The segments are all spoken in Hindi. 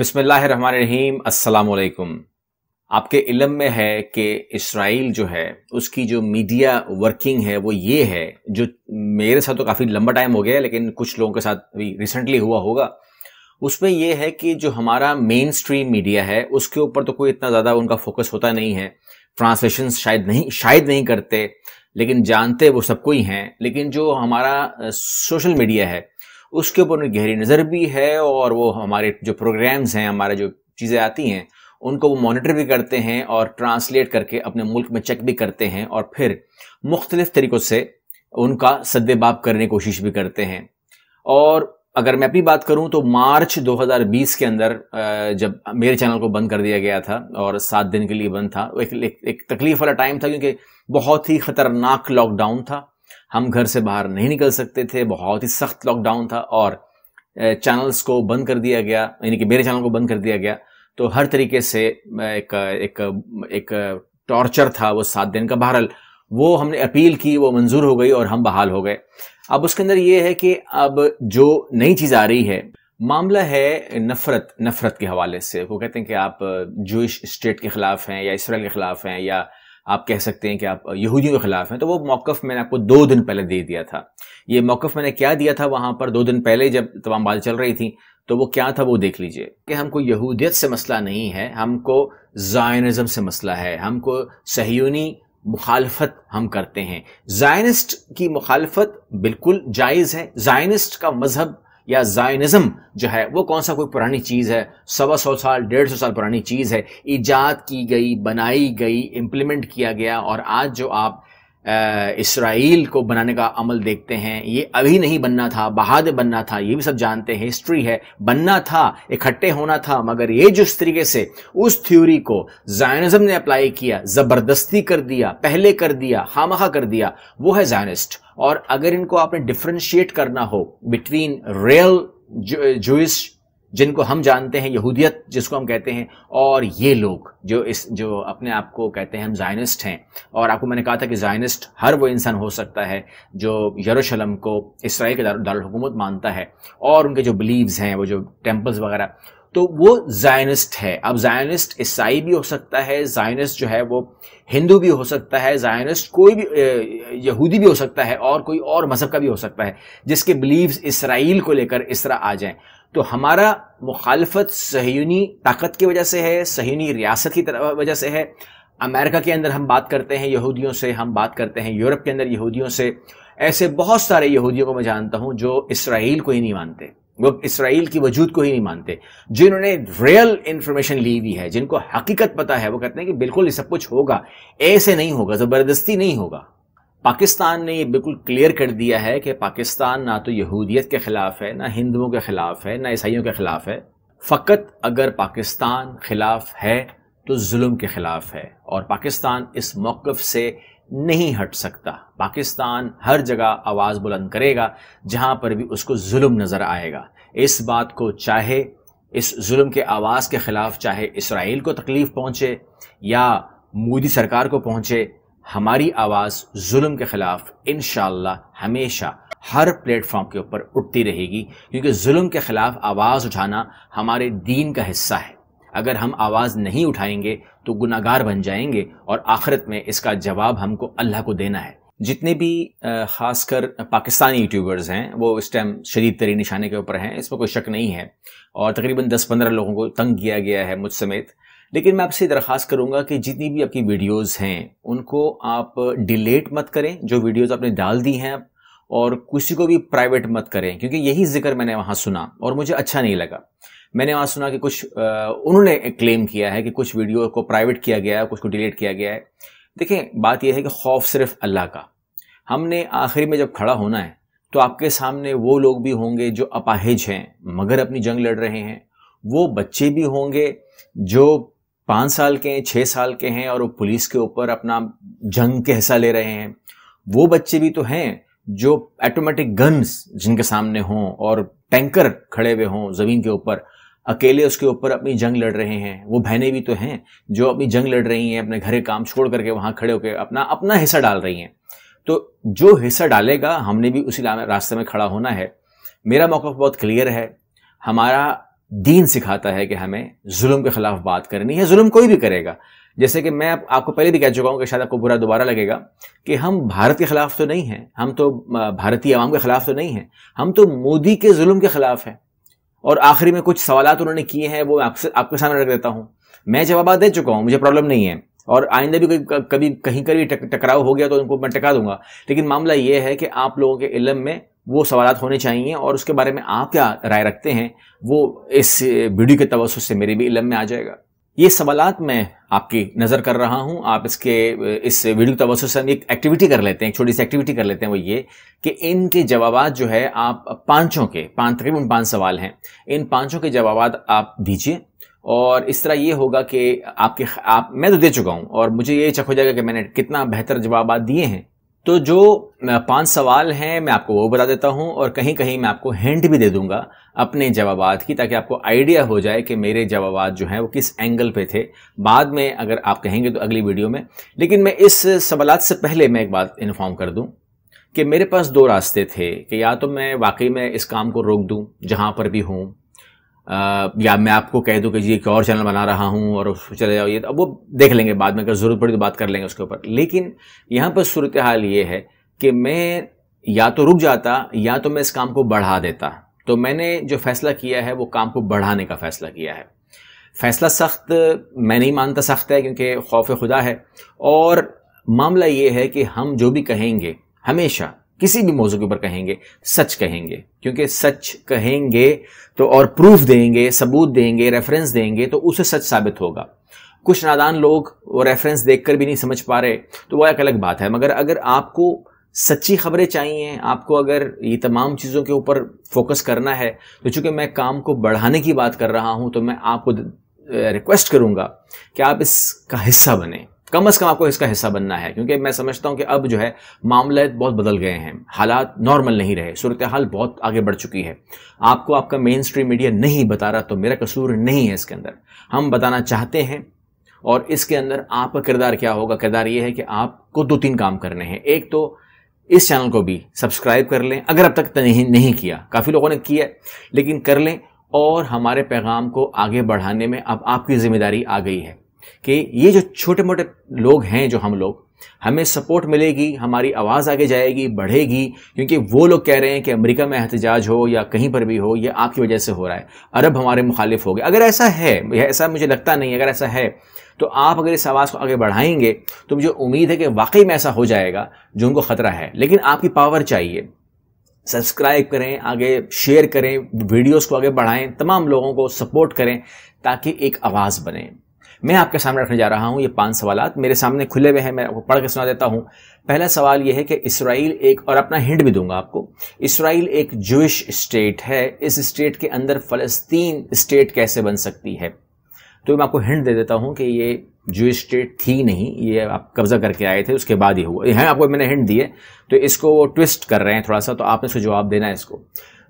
बिसमीम असलकुम आपके इलम में है कि इसराइल जो है उसकी जो मीडिया वर्किंग है वो ये है जो मेरे साथ तो काफ़ी लंबा टाइम हो गया है लेकिन कुछ लोगों के साथ भी रिसेंटली हुआ होगा उसमें ये है कि जो हमारा मेन स्ट्रीम मीडिया है उसके ऊपर तो कोई इतना ज़्यादा उनका फोकस होता नहीं है ट्रांसलेशन शायद नहीं शायद नहीं करते लेकिन जानते वो सबको ही हैं लेकिन जो हमारा सोशल मीडिया है उसके ऊपर उनकी गहरी नज़र भी है और वो हमारे जो प्रोग्राम्स हैं हमारे जो चीज़ें आती हैं उनको वो मॉनिटर भी करते हैं और ट्रांसलेट करके अपने मुल्क में चेक भी करते हैं और फिर मुख्तलिफ़ तरीक़ों से उनका सद्देबाब करने की कोशिश भी करते हैं और अगर मैं अपनी बात करूं तो मार्च 2020 के अंदर जब मेरे चैनल को बंद कर दिया गया था और सात दिन के लिए बंद था एक एक, एक तकलीफ वाला टाइम था क्योंकि बहुत ही ख़तरनाक लॉकडाउन था हम घर से बाहर नहीं निकल सकते थे बहुत ही सख्त लॉकडाउन था और चैनल्स को बंद कर दिया गया यानी कि मेरे चैनल को बंद कर दिया गया तो हर तरीके से एक एक एक टॉर्चर था वो सात दिन का बहरल वो हमने अपील की वो मंजूर हो गई और हम बहाल हो गए अब उसके अंदर ये है कि अब जो नई चीज़ आ रही है मामला है नफरत नफरत के हवाले से वो कहते हैं कि आप जूश स्टेट के ख़िलाफ़ हैं या इसराइल के ख़िलाफ़ हैं या आप कह सकते हैं कि आप यहूदियों के ख़िलाफ़ हैं तो वो मौक़ मैंने आपको दो दिन पहले दे दिया था ये मौक़ मैंने क्या दिया था वहाँ पर दो दिन पहले जब तमाम बात चल रही थी तो वो क्या था वो देख लीजिए कि हमको यहूदियत से मसला नहीं है हमको जायनज़म से मसला है हमको सहयूनी मुखालफत हम करते हैं जायनिस्ट की मुखालफत बिल्कुल जायज़ है जायनिस्ट का मजहब या जायनिज्म जो है वो कौन सा कोई पुरानी चीज़ है सवा सौ साल डेढ़ सौ साल पुरानी चीज़ है ईजाद की गई बनाई गई इम्प्लीमेंट किया गया और आज जो आप इसराइल को बनाने का अमल देखते हैं ये अभी नहीं बनना था बाद बनना था ये भी सब जानते हैं हिस्ट्री है बनना था इकट्ठे होना था मगर ये जिस तरीके से उस थ्योरी को जायनिज्म ने अप्लाई किया ज़बरदस्ती कर दिया पहले कर दिया खामखा कर दिया वो है जायनिस्ट और अगर इनको आपने डिफ्रेंशिएट करना हो बिटवीन रियल जूस जिनको हम जानते हैं यहूदियत जिसको हम कहते हैं और ये लोग जो इस जो अपने आप को कहते हैं हम जायनिस्ट हैं और आपको मैंने कहा था कि जायनिस्ट हर वो इंसान हो सकता है जो यरूशलेम को इसराइल के दारकूमत मानता है और उनके जो बिलीव्स हैं वो जो टेम्पल्स वगैरह तो वो जायनिस्ट है अब जायनिस्ट ईसाई भी हो सकता है जायनिस्ट जो है वो हिंदू भी हो सकता है जायनिस्ट कोई भी यहूदी भी हो सकता है और कोई और मज़हब का भी हो सकता है जिसके बिलीव्स इसराइल को लेकर इस तरह आ जाए तो हमारा मुखालफत सहयूनी ताकत की वजह से है सहयूनी रियासत की वजह से है अमेरिका के अंदर हम बात करते हैं यहूदियों से हम बात करते हैं यूरोप के अंदर यहूदियों से ऐसे बहुत सारे यहूदियों को मैं जानता हूँ जो इसराइल को ही नहीं मानते वो इसराइल की वजूद को ही नहीं मानते जिन्होंने रियल इंफॉर्मेशन ली हुई है जिनको हकीकत पता है वो कहते हैं कि बिल्कुल ये सब कुछ होगा ऐसे नहीं होगा ज़बरदस्ती नहीं होगा पाकिस्तान ने ये बिल्कुल क्लियर कर दिया है कि पाकिस्तान ना तो यहूदियत के ख़िलाफ़ है ना हिंदुओं के ख़िलाफ़ है ना ईसाइयों के ख़िलाफ़ है फ़कत अगर पाकिस्तान खिलाफ है तो जुल्म के ख़िलाफ़ है और पाकिस्तान इस मौक़ से नहीं हट सकता पाकिस्तान हर जगह आवाज़ बुलंद करेगा जहाँ पर भी उसको जुल्म नज़र आएगा इस बात को चाहे इस जुल्म के आवाज़ के ख़िलाफ़ चाहे इसराइल को तकलीफ़ पहुँचे या मोदी सरकार को पहुँचे हमारी आवाज़ जुल्म के ख़िलाफ़ इन हमेशा हर प्लेटफॉर्म के ऊपर उठती रहेगी क्योंकि जुल्म के ख़िलाफ़ आवाज़ उठाना हमारे दीन का हिस्सा है अगर हम आवाज़ नहीं उठाएंगे तो गुनागार बन जाएंगे और आखिरत में इसका जवाब हमको अल्लाह को देना है जितने भी ख़ासकर पाकिस्तानी यूट्यूबर्स हैं वो इस टाइम शदीद तरीन निशाने के ऊपर हैं इसमें कोई शक नहीं है और तकरीबन दस पंद्रह लोगों को तंग किया गया है मुझ समेत लेकिन मैं आपसे दरख्वास्त करूंगा कि जितनी भी आपकी वीडियोस हैं उनको आप डिलेट मत करें जो वीडियोस आपने डाल दी हैं और किसी को भी प्राइवेट मत करें क्योंकि यही जिक्र मैंने वहाँ सुना और मुझे अच्छा नहीं लगा मैंने वहां सुना कि कुछ उन्होंने क्लेम किया है कि कुछ वीडियो को प्राइवेट किया गया है कुछ को डिलीट किया गया है देखें बात यह है कि खौफ सिर्फ अल्लाह का हमने आखिरी में जब खड़ा होना है तो आपके सामने वो लोग भी होंगे जो अपाहिज हैं मगर अपनी जंग लड़ रहे हैं वो बच्चे भी होंगे जो पाँच साल के हैं छः साल के हैं और वो पुलिस के ऊपर अपना जंग के हिस्सा ले रहे हैं वो बच्चे भी तो हैं जो ऑटोमेटिक गन्स जिनके सामने हों और टैंकर खड़े हुए हों ज़मीन के ऊपर अकेले उसके ऊपर अपनी जंग लड़ रहे हैं वो बहनें भी तो हैं जो अपनी जंग लड़ रही हैं अपने घरे काम छोड़ करके वहाँ खड़े होकर अपना अपना हिस्सा डाल रही हैं तो जो हिस्सा डालेगा हमने भी उसी रास्ते में खड़ा होना है मेरा मौका बहुत क्लियर है हमारा दीन सिखाता है कि हमें जुल्म के ख़िलाफ़ बात करनी है जुल्म कोई भी करेगा जैसे कि मैं आपको पहले भी कह चुका हूँ कि शायद आपको बुरा दोबारा लगेगा कि हम भारत के ख़िलाफ़ तो नहीं हैं हम तो भारतीय आवाम के ख़िलाफ़ तो नहीं हैं हम तो मोदी के जुल्म के ख़िलाफ़ हैं और आखिरी में कुछ सवाल उन्होंने किए हैं वो आपसे आपके सामने रख देता हूँ मैं जवाब दे चुका हूँ मुझे प्रॉब्लम नहीं है और आइंदा भी कभी कहीं कभी टकराव हो गया तो उनको मैं टका दूंगा लेकिन मामला ये है कि आप लोगों के इलम में वो सवाल होने चाहिए और उसके बारे में आप क्या राय रखते हैं वो इस वीडियो के तवसत से मेरे भी इलम में आ जाएगा ये सवालत मैं आपकी नज़र कर रहा हूँ आप इसके इस वीडियो तवसर से एक एक्टिविटी कर लेते हैं एक छोटी सी एक्टिविटी कर लेते हैं वो ये कि इनके जवाब जो है आप पाँचों के पाँच तकरीबन पाँच सवाल हैं इन पाँचों के जवाब आप दीजिए और इस तरह ये होगा कि आपके आप मैं तो दे चुका हूँ और मुझे ये चक हो जाएगा कि मैंने कितना बेहतर जवाब दिए हैं तो जो पांच सवाल हैं मैं आपको वो बता देता हूँ और कहीं कहीं मैं आपको हिंट भी दे दूंगा अपने जवाब की ताकि आपको आइडिया हो जाए कि मेरे जवाब जो हैं वो किस एंगल पे थे बाद में अगर आप कहेंगे तो अगली वीडियो में लेकिन मैं इस सवाल से पहले मैं एक बात इन्फॉर्म कर दूँ कि मेरे पास दो रास्ते थे कि या तो मैं वाकई में इस काम को रोक दूँ जहाँ पर भी हूँ या मैं आपको कह दूँ कि जी एक और चैनल बना रहा हूँ और उस चले जाओ ये तो अब वो देख लेंगे बाद में अगर ज़रूरत पड़ी तो बात कर लेंगे उसके ऊपर लेकिन यहाँ पर सूरत हाल ये है कि मैं या तो रुक जाता या तो मैं इस काम को बढ़ा देता तो मैंने जो फैसला किया है वो काम को बढ़ाने का फैसला किया है फैसला सख्त मैं नहीं मानता सख्त है क्योंकि खौफ खुदा है और मामला ये है कि हम जो भी कहेंगे हमेशा किसी भी मौजू के ऊपर कहेंगे सच कहेंगे क्योंकि सच कहेंगे तो और प्रूफ देंगे सबूत देंगे रेफरेंस देंगे तो उसे सच साबित होगा कुछ नादान लोग वो रेफरेंस देखकर भी नहीं समझ पा रहे तो वो एक अलग बात है मगर अगर आपको सच्ची खबरें चाहिए आपको अगर ये तमाम चीज़ों के ऊपर फोकस करना है तो चूंकि मैं काम को बढ़ाने की बात कर रहा हूँ तो मैं आपको रिक्वेस्ट करूँगा कि आप इसका हिस्सा बने कम अज़ कम आपको इसका हिस्सा बनना है क्योंकि मैं समझता हूँ कि अब जो है मामले बहुत बदल गए हैं हालात नॉर्मल नहीं रहे सूरत हाल बहुत आगे बढ़ चुकी है आपको आपका मेन स्ट्रीम मीडिया नहीं बता रहा तो मेरा कसूर नहीं है इसके अंदर हम बताना चाहते हैं और इसके अंदर आपका किरदार क्या होगा किरदार ये है कि आपको दो तीन काम करने हैं एक तो इस चैनल को भी सब्सक्राइब कर लें अगर अब तक तो नहीं नहीं किया काफ़ी लोगों ने किया लेकिन कर लें और हमारे पैगाम को आगे बढ़ाने में अब आपकी ज़िम्मेदारी आ गई है कि ये जो छोटे मोटे लोग हैं जो हम लोग हमें सपोर्ट मिलेगी हमारी आवाज़ आगे जाएगी बढ़ेगी क्योंकि वो लोग कह रहे हैं कि अमेरिका में एहतजाज हो या कहीं पर भी हो ये आपकी वजह से हो रहा है अरब हमारे मुखालिफ हो गए अगर ऐसा है ऐसा मुझे लगता नहीं अगर ऐसा है तो आप अगर इस आवाज़ को आगे बढ़ाएंगे तो मुझे उम्मीद है कि वाकई में ऐसा हो जाएगा जो उनको ख़तरा है लेकिन आपकी पावर चाहिए सब्सक्राइब करें आगे शेयर करें वीडियोस को आगे बढ़ाएं तमाम लोगों को सपोर्ट करें ताकि एक आवाज़ बने मैं आपके सामने रखने जा रहा हूँ ये पांच सवाल मेरे सामने खुले हुए हैं मैं आपको पढ़ के सुना देता हूँ पहला सवाल यह है कि इसराइल एक और अपना हिंड भी दूंगा आपको इसराइल एक जुइश स्टेट है इस स्टेट के अंदर फ़लस्तीन स्टेट कैसे बन सकती है तो मैं आपको हिंट दे देता हूँ कि ये जुइश स्टेट थी नहीं ये आप कब्जा करके आए थे उसके बाद ही हुआ हैं आपको मैंने हिंट दिए तो इसको वो ट्विस्ट कर रहे हैं थोड़ा सा तो आपने इसको जवाब देना है इसको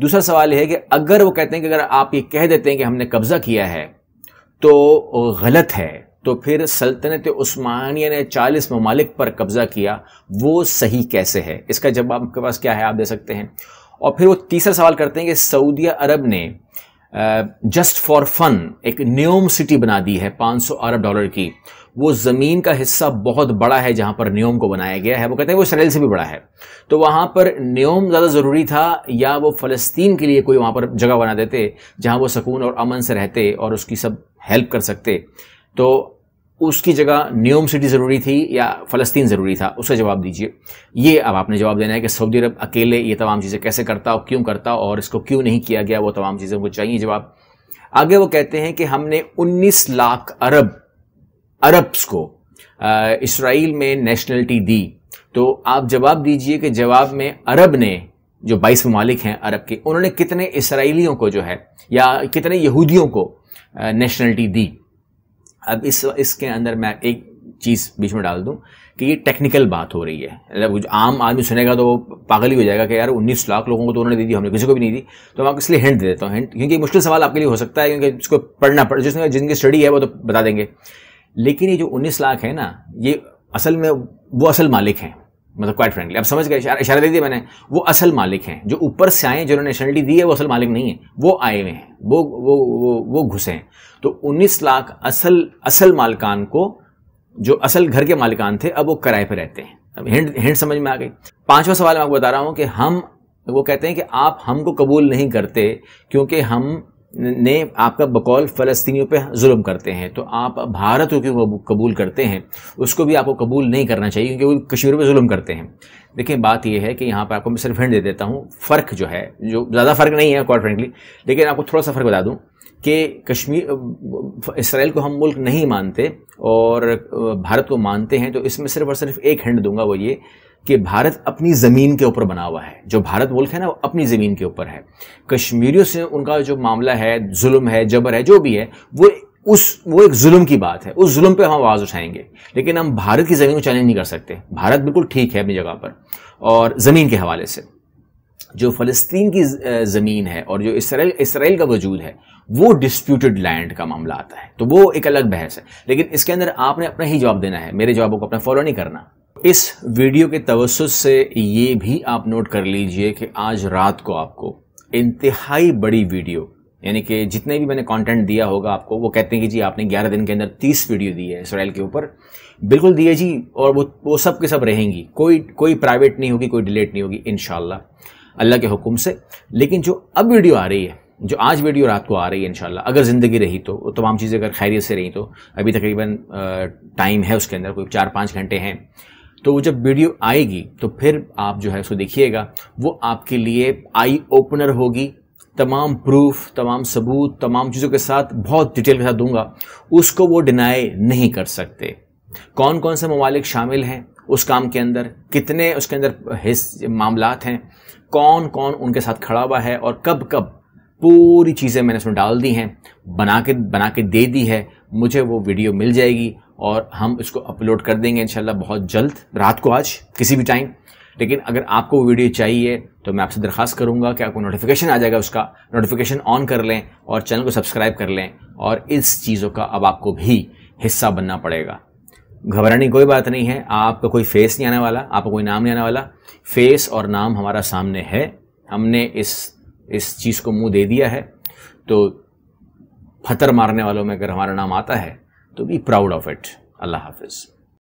दूसरा सवाल यह है कि अगर वो कहते हैं कि अगर आप ये कह देते हैं कि हमने कब्जा किया है तो गलत है तो फिर सल्तनत उस्मानिया ने 40 ममालिक पर कब्ज़ा किया वो सही कैसे है इसका जवाब आपके पास क्या है आप दे सकते हैं और फिर वो तीसरा सवाल करते हैं कि सऊदी अरब ने जस्ट फॉर फन एक न्योम सिटी बना दी है 500 अरब डॉलर की वो ज़मीन का हिस्सा बहुत बड़ा है जहाँ पर न्योम को बनाया गया है वो कहते हैं वो इसराइल से भी बड़ा है तो वहाँ पर न्योम ज़्यादा ज़रूरी था या वो फ़लस्तीन के लिए कोई वहाँ पर जगह बना देते जहाँ वो सकून और अमन से रहते और उसकी सब हेल्प कर सकते तो उसकी जगह न्यूम सिटी ज़रूरी थी या फ़लस्तीन ज़रूरी था उसका जवाब दीजिए ये अब आपने जवाब देना है कि सऊदी अरब अकेले ये तमाम चीज़ें कैसे करता और क्यों करता और इसको क्यों नहीं किया गया वो तमाम चीज़ें उनको चाहिए जवाब आगे वो कहते हैं कि हमने 19 लाख अरब अरब्स को इसराइल में नेशनलिटी दी तो आप जवाब दीजिए कि जवाब में अरब ने जो बाईस ममालिक हैं अरब के उन्होंने कितने इसराइलियों को जो है या कितने यहूदियों को नेशनलिटी दी अब इस इसके अंदर मैं एक चीज़ बीच में डाल दूं कि ये टेक्निकल बात हो रही है मतलब आम आदमी सुनेगा तो वो पागल ही हो जाएगा कि यार 19 लाख लोगों को तो उन्होंने दे दी हमने किसी को भी नहीं दी तो मैं आपको इसलिए हिंट दे देता हूँ हिंट क्योंकि मुश्किल सवाल आपके लिए हो सकता है क्योंकि इसको पढ़ना पड़ जिसने जिनकी स्टडी है वो तो बता देंगे लेकिन ये जो उन्नीस लाख है ना ये असल में वो असल मालिक हैं मतलब क्वाइट फ्रेंडली अब समझ गए इशारा दे दिया मैंने वो असल मालिक हैं जो ऊपर से आए जिन्होंने नेशनलिटी दी है वो असल मालिक नहीं है वो आए हुए हैं वो वो वो वो घुसे हैं तो उन्नीस लाख असल असल मालिकान को जो असल घर के मालिकान थे अब वो किराए पर रहते हैं अब हिंड हिंड समझ में आ गई पांचवा सवाल मैं आपको बता रहा हूँ कि हम वो कहते हैं कि आप हमको कबूल नहीं करते क्योंकि हम ने आपका बकौल फ़लस्तियों पे जुल्म करते हैं तो आप भारत को क्यों कबूल करते हैं उसको भी आपको कबूल नहीं करना चाहिए क्योंकि वो कश्मीर पे जुल्म करते हैं देखिए बात यह है कि यहाँ पर आपको मैं सिर्फ हिंड दे देता हूँ फ़र्क जो है जो ज़्यादा फ़र्क नहीं है क्वार फ्रेंडली लेकिन आपको थोड़ा सा फ़र्क बता दूँ कि कश्मीर इसराइल को हम मुल्क नहीं मानते और भारत को मानते हैं तो इसमें सिर्फ और सिर्फ एक हिंड दूंगा वो ये कि भारत अपनी ज़मीन के ऊपर बना हुआ है जो भारत मुल्क है ना वो अपनी ज़मीन के ऊपर है कश्मीरियों से उनका जो मामला है जुल्म है जबर है जो भी है वो उस वो एक जुल्म की बात है उस जुल्म पे हम आवाज़ उठाएंगे लेकिन हम भारत की ज़मीन को चैलेंज नहीं कर सकते भारत बिल्कुल ठीक है अपनी जगह पर और ज़मीन के हवाले से जो फ़लस्तीन की ज़मीन है और जो इसराइल इसराइल का वजूद है वो डिस्प्यूटेड लैंड का मामला आता है तो वो एक अलग बहस है लेकिन इसके अंदर आपने अपना ही जवाब देना है मेरे जवाबों को अपना फॉलो नहीं करना इस वीडियो के तवसत से ये भी आप नोट कर लीजिए कि आज रात को आपको इंतहाई बड़ी वीडियो यानी कि जितने भी मैंने कंटेंट दिया होगा आपको वो कहते हैं कि जी आपने 11 दिन के अंदर 30 वीडियो दी है इसराइल के ऊपर बिल्कुल दिए जी और वो वो सब के सब रहेंगी कोई कोई प्राइवेट नहीं होगी कोई डिलेट नहीं होगी इन अल्लाह के हुक्म से लेकिन जो अब वीडियो आ रही है जो आज वीडियो रात को आ रही है इनशाला अगर ज़िंदगी रही तो तमाम चीज़ें अगर खैरियत से रही तो अभी तकरीबन टाइम है उसके अंदर कोई चार पाँच घंटे हैं तो वो जब वीडियो आएगी तो फिर आप जो है उसको देखिएगा वो आपके लिए आई ओपनर होगी तमाम प्रूफ तमाम सबूत तमाम चीज़ों के साथ बहुत डिटेल के साथ दूंगा उसको वो डिनाई नहीं कर सकते कौन कौन से ममालिक शामिल हैं उस काम के अंदर कितने उसके अंदर हिस मामला हैं कौन कौन उनके साथ खड़ा हुआ है और कब कब पूरी चीज़ें मैंने उसमें डाल दी हैं बना के बना के दे दी है मुझे वो वीडियो मिल जाएगी और हम इसको अपलोड कर देंगे इंशाल्लाह बहुत जल्द रात को आज किसी भी टाइम लेकिन अगर आपको वो वीडियो चाहिए तो मैं आपसे दरख्वास्त करूँगा कि आपको नोटिफिकेशन आ जाएगा उसका नोटिफिकेशन ऑन कर लें और चैनल को सब्सक्राइब कर लें और इस चीज़ों का अब आपको भी हिस्सा बनना पड़ेगा घबराने की कोई बात नहीं है आपका कोई फेस नहीं आने वाला आपका कोई नाम नहीं आने वाला फेस और नाम हमारा सामने है हमने इस इस चीज़ को मुंह दे दिया है तो फतर मारने वालों में अगर हमारा नाम आता है to be proud of it. Allah Hafiz.